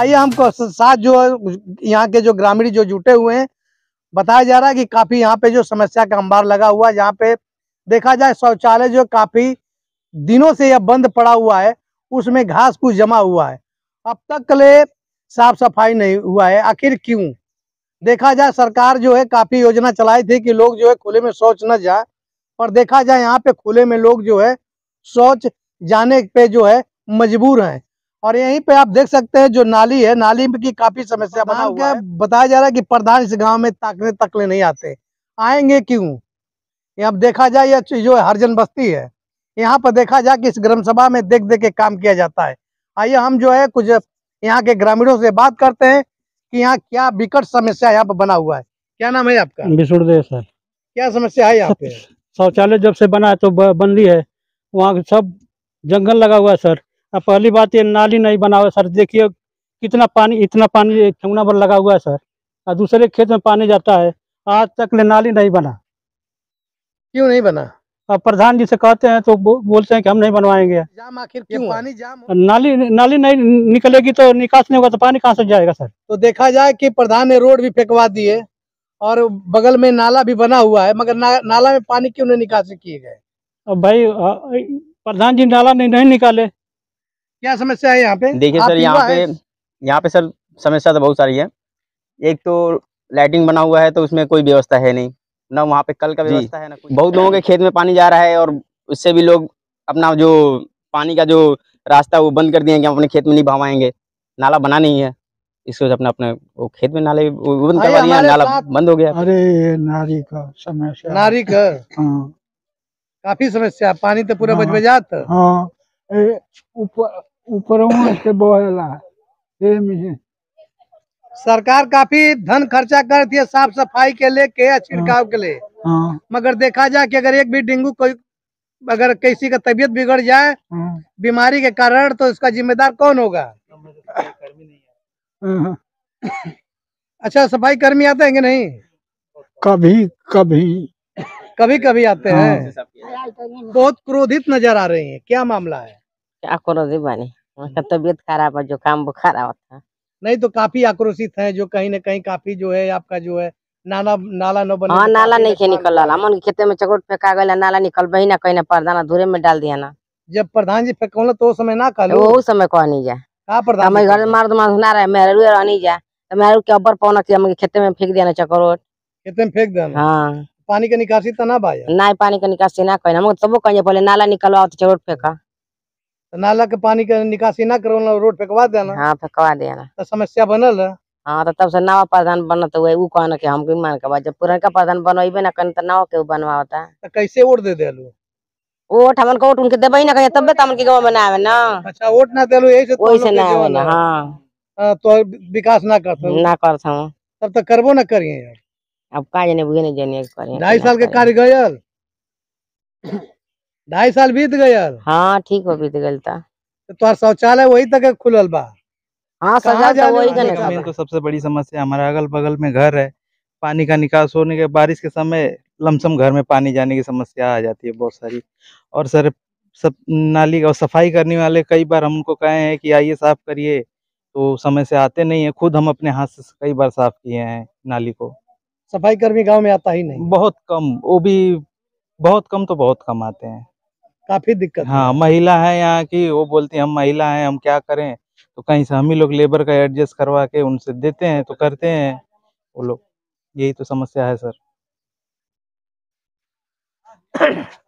आइए हमको साथ जो यहाँ के जो ग्रामीण जो जुटे हुए हैं बताया जा रहा है कि काफी यहाँ पे जो समस्या का अंबार लगा हुआ है यहाँ पे देखा जाए शौचालय जो काफी दिनों से यह बंद पड़ा हुआ है उसमें घास फूस जमा हुआ है अब तक ले साफ सफाई नहीं हुआ है आखिर क्यों देखा जाए सरकार जो है काफी योजना चलाई थी कि लोग जो है खुले में शौच न जाए पर देखा जाए यहाँ पे खुले में लोग जो है शौच जाने पे जो है मजबूर हैं और यहीं पे आप देख सकते हैं जो नाली है नाली की काफी समस्या बना हुआ है बताया जा रहा है कि प्रधान इस गांव में ताकने तकले नहीं आते आएंगे क्यों यहाँ देखा जाए यह जो हरजन बस्ती है यहाँ पर देखा जाए कि इस ग्राम सभा में देख देख के काम किया जाता है आइए हम जो है कुछ यहाँ के ग्रामीणों से बात करते हैं कि यहाँ क्या विकट समस्या यहाँ पर बना हुआ है क्या नाम है आपका विष्णुदेव सर क्या समस्या है यहाँ पे शौचालय जब से बना है तो बंदी है वहाँ सब जंगल लगा हुआ है सर हाँ, पहली बात ये नाली नहीं बना हुआ सर देखिए कितना पानी इतना पानी ठेंगना पर लगा हुआ है सर और दूसरे खेत में पानी जाता है आज तक ले नाली नहीं बना क्यों नहीं बना अब प्रधान जी से कहते हैं तो बो, बोलते हैं कि हम नहीं बनवाएंगे जाम आखिर क्यों पानी जाम नाली नाली नहीं निकलेगी तो निकास नहीं होगा तो पानी कहाँ से जाएगा सर तो देखा जाए कि प्रधान ने रोड भी फेंकवा दिए और बगल में नाला भी बना हुआ है मगर ना, नाला में पानी क्यों नहीं निकासी किए गए भाई प्रधान जी नाला नहीं, नहीं निकाले क्या समस्या है यहाँ पे देखिए सर यहाँ पे यहाँ पे सर समस्या तो बहुत सारी है एक तो लाइटिंग बना हुआ है तो उसमें कोई व्यवस्था है नहीं ना वहाँ पे कल का व्यवस्था है ना बहुत लोगों के खेत में पानी जा रहा है और उससे भी लोग अपना जो पानी का जो रास्ता वो बंद कर दिए कि हम अपने खेत में नहीं बहवाएंगे नाला बना नहीं है इसको अपने अपने वो खेत में नाले बंद करवा दिया नाला बंद हो गया अरे नारी का समस्या नारी का हाँ काफी समस्या पानी तो पूरा बच बजात हाँ, हाँ। ऊपर ऊपरों से बोला सरकार काफी धन खर्चा करती है साफ सफाई के लिए के छिड़काव के लिए हाँ। मगर देखा जाए कि अगर एक भी डेंगू कोई अगर किसी का तबियत बिगड़ जाए हाँ। बीमारी के कारण तो इसका जिम्मेदार कौन होगा हाँ। अच्छा सफाई कर्मी आते हैं कि नहीं कभी कभी कभी कभी आते हैं बहुत क्रोधित नजर आ रही है क्या मामला है आक्रोशित बने उनका हम्म। तबीयत खराब है जो काम बुखार था नहीं तो काफी आक्रोशित है जो कहीं ना कहीं काफी जो है आपका जो है नाला नाला नो बने हाँ तो नाला नहीं के निकल रहा हम खेते में चकोट फेंका गया नाला निकल बही ना कहीं ना प्रधान धूरे में डाल दिया ना जब प्रधान जी फेंकौला तो उस समय ना कह वो समय कह नहीं जाए का प्रधान मैं घर मार मार सुना रहा मेहरू रहनी जाए तो मेहरू के ऊपर पौना थी हम खेते में फेंक दिया ना चकोट खेते में फेंक देना हाँ पानी का निकासी तो ना भाई ना पानी का निकासी ना कहीं हम तबो कहीं पहले नाला निकलवाओ तो चकोट फेंका तो नाला के पानी के निकासी ना करो ना रोड फेकवा देना हाँ फेकवा देना तो समस्या बनल है हाँ तो तब से नवा प्रधान बनत हुए उ कहना कि हमके मान के बाद जब पुरनका प्रधान बनवेबे ना कहीं तो नवा के बनवा होता तो कैसे वोट दे देलू वोट हम को वोट उनके देबे ना कहीं तब तमन के गांव में ना आवे ना अच्छा वोट ना देलू यही से तो ना आवे ना हाँ तो विकास ना करत ना करत हम तब तक करबो ना करिए अब का जाने बुझे नहीं जानिए करिए 2.5 साल के कार्य गयल ढाई साल बीत गए हाँ ठीक हो बीत गल था तो तुम्हारा शौचालय वही तक खुलल बा हाँ सजा वही तो सबसे बड़ी समस्या हमारा अगल बगल में घर है पानी का निकास होने के बारिश के समय लमसम घर में पानी जाने की समस्या आ जाती है बहुत सारी और सर सब नाली और सफाई करने वाले कई बार हम उनको कहे हैं कि आइए साफ करिए तो समय से आते नहीं है खुद हम अपने हाथ से कई बार साफ किए हैं नाली को सफाई कर्मी गाँव में आता ही नहीं बहुत कम वो भी बहुत कम तो बहुत कम आते हैं काफी दिक्कत हाँ महिला है यहाँ की वो बोलती है हम महिला है हम क्या करें तो कहीं से हम ही लोग लेबर का एडजस्ट करवा के उनसे देते हैं तो करते हैं वो लोग यही तो समस्या है सर हाँ,